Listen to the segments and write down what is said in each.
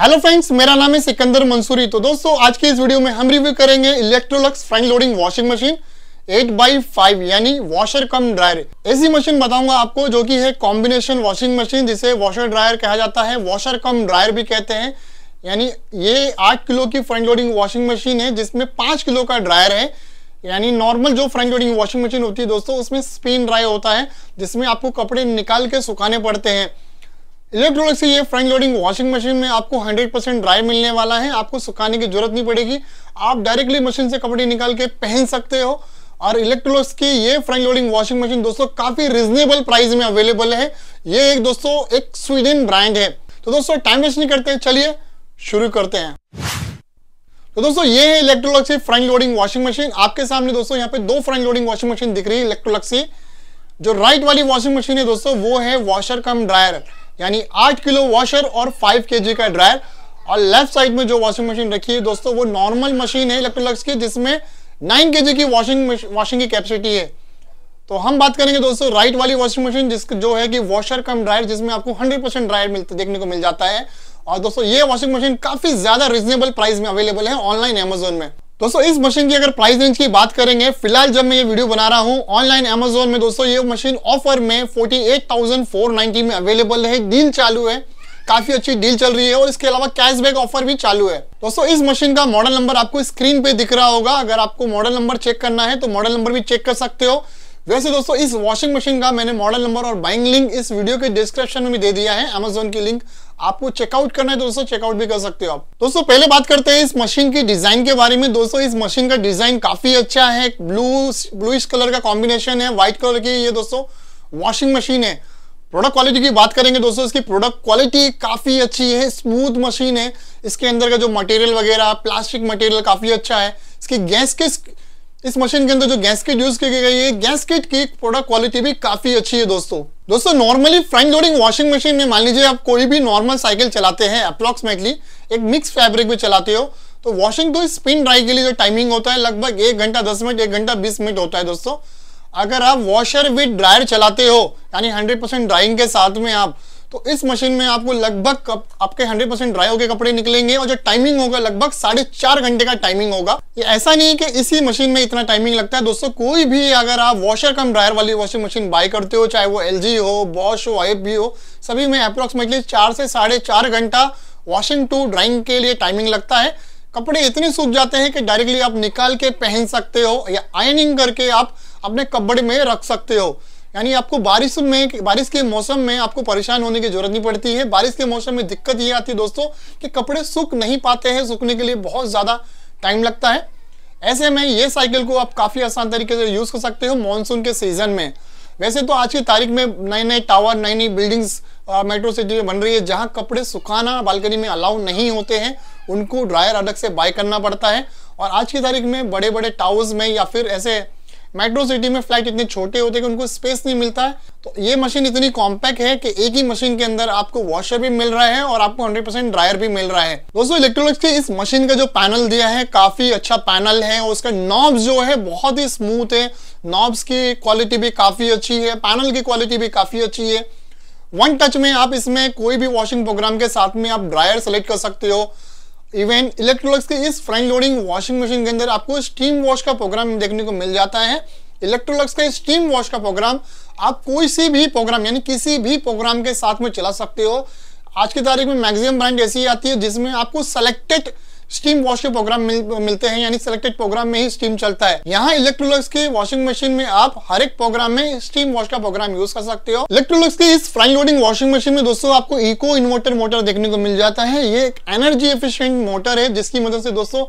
hello friends मेरा नाम है सिकंदर मंसूरी तो दोस्तों आज के इस वीडियो में हम रिव्यू करेंगे Electrolux front loading washing machine 8 by five यानी वॉशर कम ड्रायर ऐसी मशीन बताऊंगा आपको जो कि है कॉम्बिनेशन वॉशिंग मशीन जिसे वॉशर ड्रायर कहा जाता है वॉशर कम ड्रायर भी कहते हैं यानी ये आठ किलो की फ्रंट लोडिंग वॉशिंग मशीन है जिसमें पांच किलो का ड्रायर है यानी नॉर्मल जो फ्रंट लोडिंग वॉशिंग मशीन होती है दोस्तों उसमें स्पिन ड्राई होता है जिसमें आपको कपड़े निकाल के सुखाने पड़ते हैं इलेक्ट्रॉनिक से ये फ्रंट लोडिंग वॉशिंग मशीन में आपको 100% ड्राई मिलने वाला है आपको सुखाने की जरूरत नहीं पड़ेगी आप डायरेक्टली मशीन से कपड़े निकाल के पहन सकते हो और इलेक्ट्रोलॉक्स की ये फ्रंट लोडिंग वॉशिंग मशीन दोस्तों काफी रिजनेबल प्राइस में अवेलेबल है ये एक दोस्तों एक स्वीडन ब्रांड है तो दोस्तों टाइम वेस्ट नहीं करते चलिए शुरू करते हैं तो दोस्तों ये है Electrolux front loading washing machine आपके सामने दोस्तों यहाँ पे दो फ्रंट लोडिंग वॉशिंग मशीन दिख रही है इलेक्ट्रोलॉक्स जो राइट वाली वॉशिंग मशीन है दोस्तों वो है वॉशर कम ड्रायर यानी आठ किलो वॉशर और फाइव के का ड्रायर और लेफ्ट साइड में जो वॉशिंग मशीन रखी है दोस्तों वो नॉर्मल मशीन है इलेक्ट्रोलक्स की जिसमें नाइन के की वॉशिंग वॉशिंग की कैपेसिटी है तो हम बात करेंगे दोस्तों राइट वाली वॉशिंग मशीन जिस जो है कि वॉशर कम ड्रायर जिसमें आपको 100 परसेंट ड्रायर मिलता देखने को मिल जाता है और दोस्तों ये वॉशिंग मशीन काफी ज्यादा रिजनेबल प्राइस में अवेलेबल है ऑनलाइन एमेजोन में दोस्तों इस मशीन की अगर प्राइस रेंज की बात करेंगे फिलहाल जब मैं ये वीडियो बना रहा हूँ ऑनलाइन अमेजोन में दोस्तों ये मशीन ऑफर में 48,490 में अवेलेबल है डील चालू है काफी अच्छी डील चल रही है और इसके अलावा कैशबैक ऑफर भी चालू है दोस्तों इस मशीन का मॉडल नंबर आपको स्क्रीन पे दिख रहा होगा अगर आपको मॉडल नंबर चेक करना है तो मॉडल नंबर भी चेक कर सकते हो वैसे दोस्तों इस वॉशिंग मशीन का मैंने मॉडल नंबर और बाइंग लिंक इस वीडियो के डिस्क्रिप्शन में दे दिया है अमेजोन की लिंक आपको चेकआउट करना है दोस्तों चेकआउट भी कर सकते हो आप दोस्तों पहले बात करते हैं इस मशीन की डिजाइन के बारे में दोस्तों इस मशीन का डिजाइन काफी अच्छा है ब्लू ब्लूइश कलर का कॉम्बिनेशन है व्हाइट कलर की ये दोस्तों वॉशिंग मशीन है प्रोडक्ट क्वालिटी की बात करेंगे दोस्तों इसकी प्रोडक्ट क्वालिटी काफी अच्छी है स्मूथ मशीन है इसके अंदर का जो मटेरियल वगैरह प्लास्टिक मटेरियल काफी अच्छा है इसकी गैस के इस मशीन के अंदर जो गैसकेट यूज की गई है गैसकेट की प्रोडक्ट क्वालिटी भी काफी अच्छी है दोस्तों दोस्तों normally front loading washing machine में मान लीजिए आप कोई भी नॉर्मल साइकिल चलाते हैं अप्रोक्सीमेटली एक मिक्स फैब्रिक में चलाते हो तो वॉशिंग तो स्पिन ड्राई के लिए जो टाइमिंग होता है लगभग एक घंटा दस मिनट एक घंटा बीस मिनट होता है दोस्तों अगर आप वॉशर विद ड्रायर चलाते हो यानी हंड्रेड परसेंट ड्राइंग के साथ में आप तो इस मशीन में आपको लगभग आपके 100 परसेंट ड्राई होकर कपड़े निकलेंगे और जो टाइमिंग होगा लगभग साढ़े चार घंटे का टाइमिंग होगा ये ऐसा नहीं है कि इसी मशीन में इतना टाइमिंग लगता है दोस्तों कोई भी अगर आप वॉशर कम ड्रायर वाली वॉशिंग मशीन बाय करते हो चाहे वो एल हो बॉश हो आई हो सभी में अप्रोक्सीमेटली चार से साढ़े चार घंटा वॉशिंग टू ड्राइंग के लिए टाइमिंग लगता है कपड़े इतने सूख जाते हैं कि डायरेक्टली आप निकाल के पहन सकते हो या आयनिंग करके आप अपने कपड़े में रख सकते हो यानी आपको बारिश में बारिश के मौसम में आपको परेशान होने की जरूरत नहीं पड़ती है बारिश के मौसम में दिक्कत ये आती है दोस्तों कि कपड़े सूख नहीं पाते हैं सूखने के लिए बहुत ज़्यादा टाइम लगता है ऐसे में ये साइकिल को आप काफ़ी आसान तरीके से यूज़ कर सकते हो मानसून के सीज़न में वैसे तो आज की तारीख में नए नए टावर नई नई बिल्डिंग्स मेट्रो सिटी में बन रही है जहां कपड़े सुखाना बालकनी में अलाउ नहीं होते हैं उनको ड्रायर अलग से बाय करना पड़ता है और आज की तारीख में बड़े बड़े टावर्स में या फिर ऐसे मेट्रो सिटी में फ्लैट इतने छोटे होते हैं कि उनको स्पेस नहीं मिलता है तो ये मशीन इतनी कॉम्पैक्ट है कि एक ही मशीन के अंदर आपको वॉशर भी मिल रहा है और आपको 100% ड्रायर भी मिल रहा है दोस्तों इलेक्ट्रोलिक्स के इस मशीन का जो पैनल दिया है काफी अच्छा पैनल है और उसका नॉब्स जो है बहुत ही स्मूथ है नॉब्स की क्वालिटी भी काफी अच्छी है पैनल की क्वालिटी भी काफी अच्छी है वन टच में आप इसमें कोई भी वॉशिंग प्रोग्राम के साथ में आप ड्रायर सेलेक्ट कर सकते हो इवन इलेक्ट्रोलक्स के इस फ्रंट लोडिंग वॉशिंग मशीन के अंदर आपको स्टीम वॉश का प्रोग्राम देखने को मिल जाता है इलेक्ट्रोलक्स का स्टीम वॉश का प्रोग्राम आप कोई सी भी प्रोग्राम यानी किसी भी प्रोग्राम के साथ में चला सकते हो आज की तारीख में मैक्सिमम ब्रांड ऐसी आती है जिसमें आपको सेलेक्टेड स्टीम वॉश के प्रोग्राम मिल, मिलते हैं यानी सिलेक्टेड प्रोग्राम में ही स्टीम चलता है यहाँ इलेक्ट्रोलक्स के वॉशिंग मशीन में आप हर एक प्रोग्राम में स्टीम वॉश का प्रोग्राम यूज कर सकते हो इलेक्ट्रोलक्स के इस फ्राइन लोडिंग वॉशिंग मशीन में दोस्तों आपको इको इन्वर्टर मोटर देखने को मिल जाता है ये एक एनर्जी एफिशियंट मोटर है जिसकी मदद से दोस्तों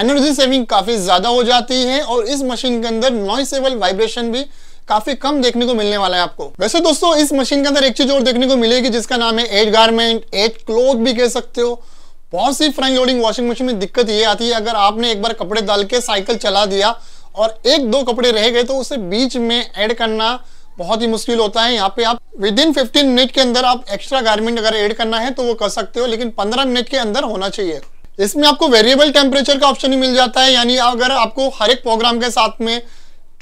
एनर्जी सेविंग काफी ज्यादा हो जाती है और इस मशीन के अंदर नॉइसेबल वाइब्रेशन भी काफी कम देखने को मिलने वाला है आपको वैसे दोस्तों इस मशीन के अंदर एक चीज और देखने को मिलेगी जिसका नाम है एट गारमेंट एट क्लोथ भी कह सकते हो बहुत सी फ्रंट लोडिंग वॉशिंग मशीन में दिक्कत ये आती है अगर आपने एक बार कपड़े डाल के साइकिल चला दिया और एक दो कपड़े रह गए तो उसे बीच में ऐड करना बहुत ही मुश्किल होता है यहाँ पे आप विद इन फिफ्टीन मिनट के अंदर आप एक्स्ट्रा गारमेंट अगर ऐड करना है तो वो कर सकते हो लेकिन पंद्रह मिनट के अंदर होना चाहिए इसमें आपको वेरिएबल टेम्परेचर का ऑप्शन ही मिल जाता है यानी अगर आपको हर एक प्रोग्राम के साथ में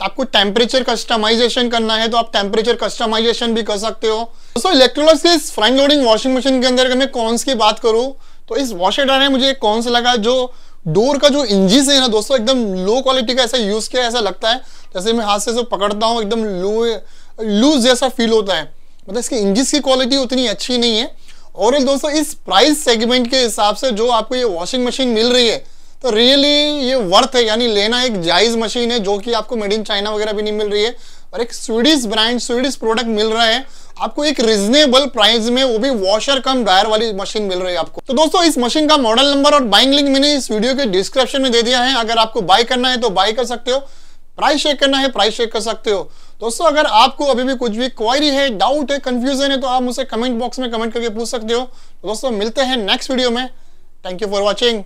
आपको टेम्परेचर कस्टमाइजेशन करना है तो आप टेम्परेचर कस्टमाइजेशन भी कर सकते हो दोस्तों इलेक्ट्रोलर से फ्रंट लोडिंग वॉशिंग मशीन के अंदर मैं कॉन्स की बात करूँ तो इस वॉशर ड्रायर में मुझे कौन सा लगा जो डोर का जो इंजिस है ना दोस्तों एकदम लो क्वालिटी का ऐसा यूज किया ऐसा लगता है जैसे मैं हाथ से जो पकड़ता हूँ एकदम लो लूज जैसा फील होता है मतलब इसकी इंजिस की क्वालिटी उतनी अच्छी नहीं है और दोस्तों इस प्राइस सेगमेंट के हिसाब से जो आपको ये वॉशिंग मशीन मिल रही है तो रियली ये वर्थ है यानी लेना एक जायज मशीन है जो कि आपको मेड इन चाइना वगैरह भी नहीं मिल रही है और एक स्वीडिश ब्रांड स्वीडिश प्रोडक्ट मिल रहा है आपको एक रिजनेबल प्राइस में वो भी वॉशर कम ड्रायर वाली मशीन मिल रही है आपको तो दोस्तों इस मशीन का मॉडल नंबर और बाइंग लिंक मैंने इस वीडियो के डिस्क्रिप्शन में दे दिया है अगर आपको बाय करना है तो बाय कर सकते हो प्राइस चेक करना है प्राइस चेक कर सकते हो दोस्तों अगर आपको अभी भी कुछ भी क्वारी है डाउट है कंफ्यूजन है तो आप मुझे कमेंट बॉक्स में कमेंट करके पूछ सकते हो तो दोस्तों मिलते हैं नेक्स्ट वीडियो में थैंक यू फॉर वॉचिंग